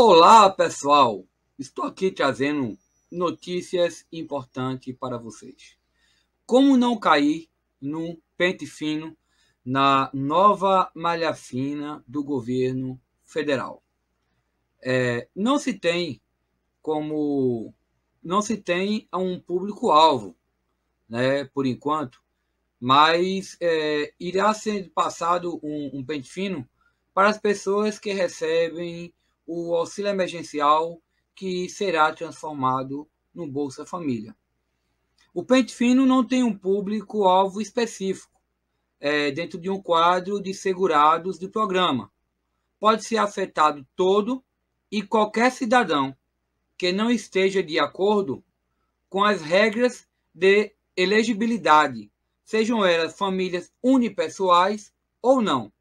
Olá, pessoal! Estou aqui trazendo notícias importantes para vocês. Como não cair no pente fino na nova malha fina do governo federal? É, não se tem como não se tem um público-alvo, né, por enquanto, mas é, irá ser passado um, um pente fino para as pessoas que recebem o auxílio emergencial que será transformado no Bolsa Família. O Pente Fino não tem um público-alvo específico é, dentro de um quadro de segurados do programa. Pode ser afetado todo e qualquer cidadão que não esteja de acordo com as regras de elegibilidade, sejam elas famílias unipessoais ou não.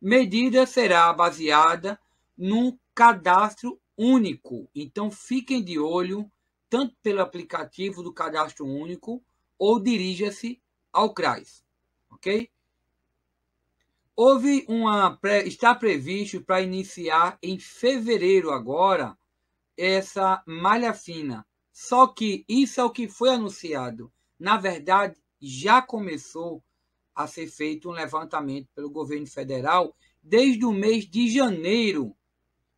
Medida será baseada num cadastro único. Então fiquem de olho tanto pelo aplicativo do cadastro único ou dirija-se ao CRAS, ok? Houve uma está previsto para iniciar em fevereiro agora essa malha fina. Só que isso é o que foi anunciado. Na verdade, já começou a ser feito um levantamento pelo governo federal desde o mês de janeiro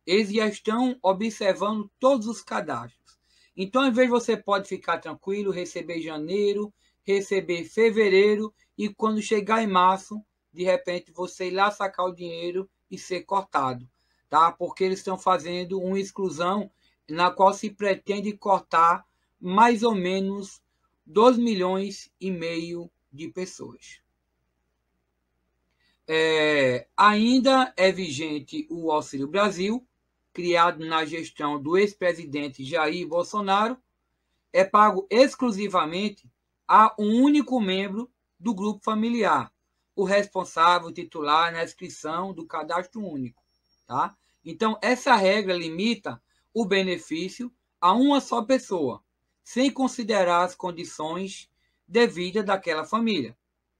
eles já estão observando todos os cadastros. Então, às vezes, você pode ficar tranquilo, receber janeiro, receber fevereiro, e quando chegar em março, de repente, você ir lá sacar o dinheiro e ser cortado, tá? Porque eles estão fazendo uma exclusão na qual se pretende cortar mais ou menos 2 milhões e meio de pessoas. É, ainda é vigente o Auxílio Brasil, criado na gestão do ex-presidente Jair Bolsonaro, é pago exclusivamente a um único membro do grupo familiar, o responsável titular na inscrição do cadastro único. Tá? Então, essa regra limita o benefício a uma só pessoa, sem considerar as condições de vida daquela família.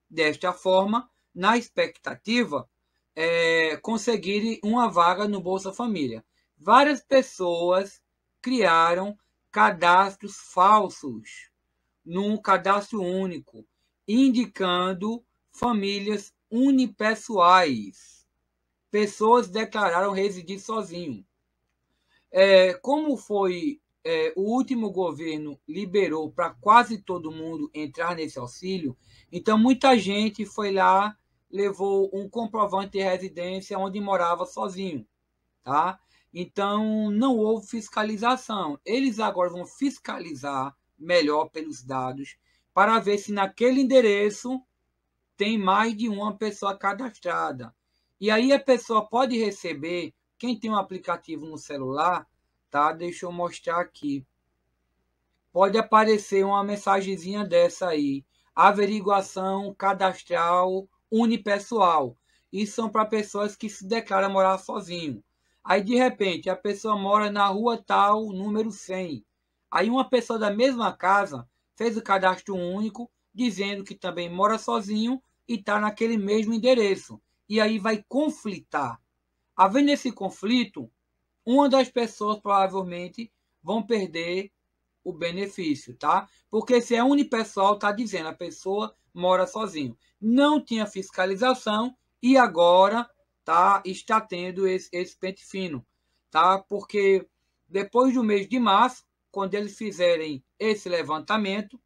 Desta forma, na expectativa, é, conseguirem uma vaga no Bolsa Família várias pessoas criaram cadastros falsos num cadastro único, indicando famílias unipessoais. Pessoas declararam residir sozinho. É, como foi é, o último governo liberou para quase todo mundo entrar nesse auxílio, então muita gente foi lá, levou um comprovante de residência onde morava sozinho, tá? Então, não houve fiscalização. Eles agora vão fiscalizar melhor pelos dados para ver se naquele endereço tem mais de uma pessoa cadastrada. E aí a pessoa pode receber, quem tem um aplicativo no celular, tá? Deixa eu mostrar aqui. Pode aparecer uma mensagenzinha dessa aí. Averiguação cadastral unipessoal. Isso são para pessoas que se declaram morar sozinho. Aí, de repente, a pessoa mora na rua tal, número 100. Aí, uma pessoa da mesma casa fez o cadastro único, dizendo que também mora sozinho e está naquele mesmo endereço. E aí vai conflitar. Havendo esse conflito, uma das pessoas provavelmente vão perder o benefício, tá? Porque se é unipessoal, está dizendo a pessoa mora sozinho. Não tinha fiscalização e agora tá, está tendo esse, esse pente fino, tá? Porque depois do mês de março, quando eles fizerem esse levantamento,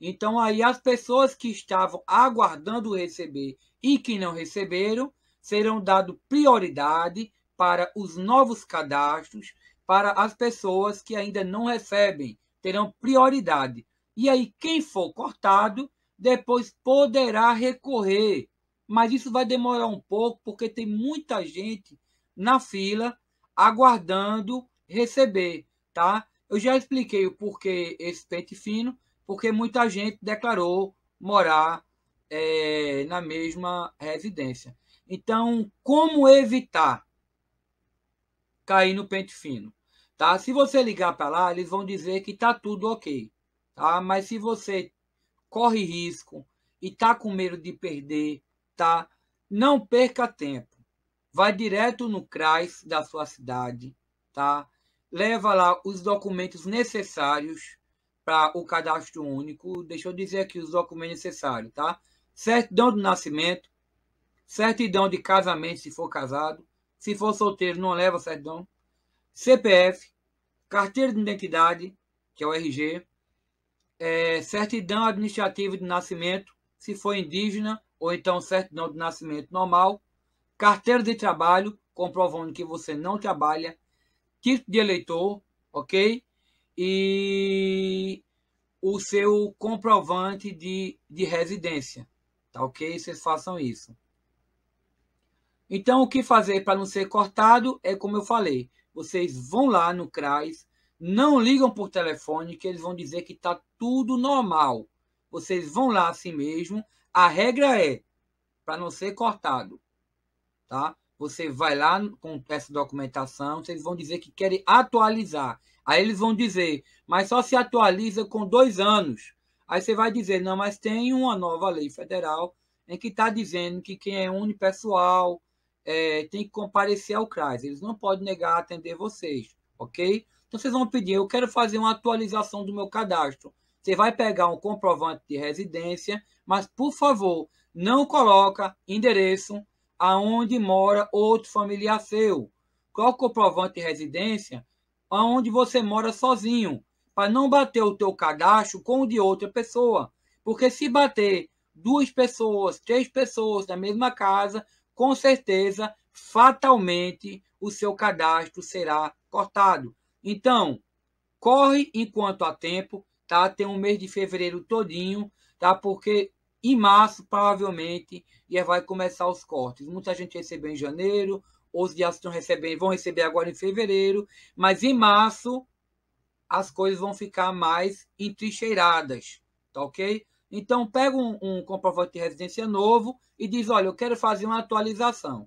então aí as pessoas que estavam aguardando receber e que não receberam serão dado prioridade para os novos cadastros, para as pessoas que ainda não recebem, terão prioridade. E aí quem for cortado depois poderá recorrer mas isso vai demorar um pouco porque tem muita gente na fila aguardando receber, tá? Eu já expliquei o porquê esse pente fino, porque muita gente declarou morar é, na mesma residência. Então, como evitar cair no pente fino? Tá? Se você ligar para lá, eles vão dizer que tá tudo ok, tá? Mas se você corre risco e tá com medo de perder tá? Não perca tempo. Vai direto no CRAS da sua cidade, tá? Leva lá os documentos necessários para o cadastro único. Deixa eu dizer aqui os documentos necessários, tá? Certidão de nascimento, certidão de casamento se for casado, se for solteiro não leva certidão, CPF, carteira de identidade, que é o RG, é, certidão administrativa de nascimento, se for indígena, ou então certidão de nascimento normal, carteira de trabalho, comprovando que você não trabalha, título de eleitor, ok? E o seu comprovante de, de residência, tá ok? Vocês façam isso. Então, o que fazer para não ser cortado é como eu falei. Vocês vão lá no CRAS, não ligam por telefone, que eles vão dizer que está tudo normal. Vocês vão lá assim mesmo, a regra é, para não ser cortado, tá? Você vai lá com essa documentação, vocês vão dizer que querem atualizar. Aí eles vão dizer, mas só se atualiza com dois anos. Aí você vai dizer, não, mas tem uma nova lei federal em que está dizendo que quem é unipessoal é, tem que comparecer ao CRAS. Eles não podem negar atender vocês, ok? Então vocês vão pedir, eu quero fazer uma atualização do meu cadastro. Você vai pegar um comprovante de residência, mas por favor, não coloca endereço aonde mora outro familiar seu. Coloque o comprovante de residência aonde você mora sozinho, para não bater o teu cadastro com o de outra pessoa. Porque se bater duas pessoas, três pessoas na mesma casa, com certeza, fatalmente, o seu cadastro será cortado. Então, corre enquanto há tempo, tá? Tem um mês de fevereiro todinho, tá? Porque em março, provavelmente, já vai começar os cortes. Muita gente recebeu em janeiro, os já estão recebendo, vão receber agora em fevereiro, mas em março as coisas vão ficar mais entrincheiradas, tá ok? Então, pega um, um comprovante de residência novo e diz, olha, eu quero fazer uma atualização,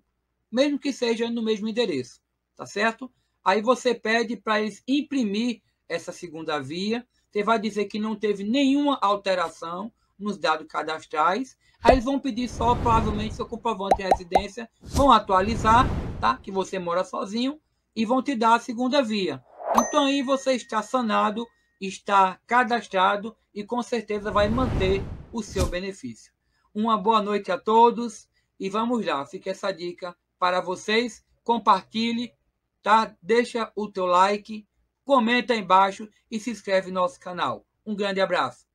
mesmo que seja no mesmo endereço, tá certo? Aí você pede para eles imprimir essa segunda via, você vai dizer que não teve nenhuma alteração nos dados cadastrais. Aí eles vão pedir só, provavelmente, seu comprovante de residência. Vão atualizar, tá? Que você mora sozinho. E vão te dar a segunda via. Então aí você está sanado, está cadastrado e com certeza vai manter o seu benefício. Uma boa noite a todos e vamos lá. Fica essa dica para vocês. Compartilhe, tá? Deixa o teu like comenta aí embaixo e se inscreve no nosso canal. Um grande abraço.